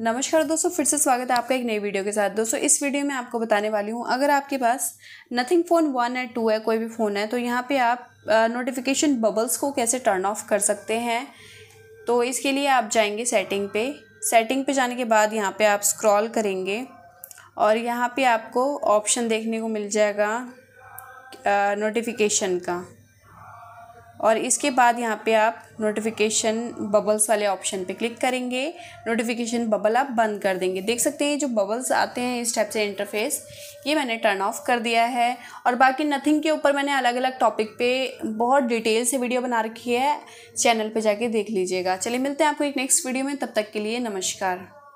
नमस्कार दोस्तों फिर से स्वागत है आपका एक नई वीडियो के साथ दोस्तों इस वीडियो में आपको बताने वाली हूँ अगर आपके पास नथिंग फ़ोन वन है टू है कोई भी फ़ोन है तो यहाँ पे आप नोटिफिकेशन बबल्स को कैसे टर्न ऑफ कर सकते हैं तो इसके लिए आप जाएंगे सेटिंग पे सेटिंग पे जाने के बाद यहाँ पर आप स्क्रॉल करेंगे और यहाँ पर आपको ऑप्शन देखने को मिल जाएगा नोटिफिकेशन का और इसके बाद यहाँ पे आप नोटिफिकेशन बबल्स वाले ऑप्शन पे क्लिक करेंगे नोटिफिकेशन बबल आप बंद कर देंगे देख सकते हैं जो बबल्स आते हैं इस टाइप से इंटरफेस ये मैंने टर्न ऑफ कर दिया है और बाकी नथिंग के ऊपर मैंने अलग अलग टॉपिक पे बहुत डिटेल से वीडियो बना रखी है चैनल पर जाके देख लीजिएगा चलिए मिलते हैं आपको एक नेक्स्ट वीडियो में तब तक के लिए नमस्कार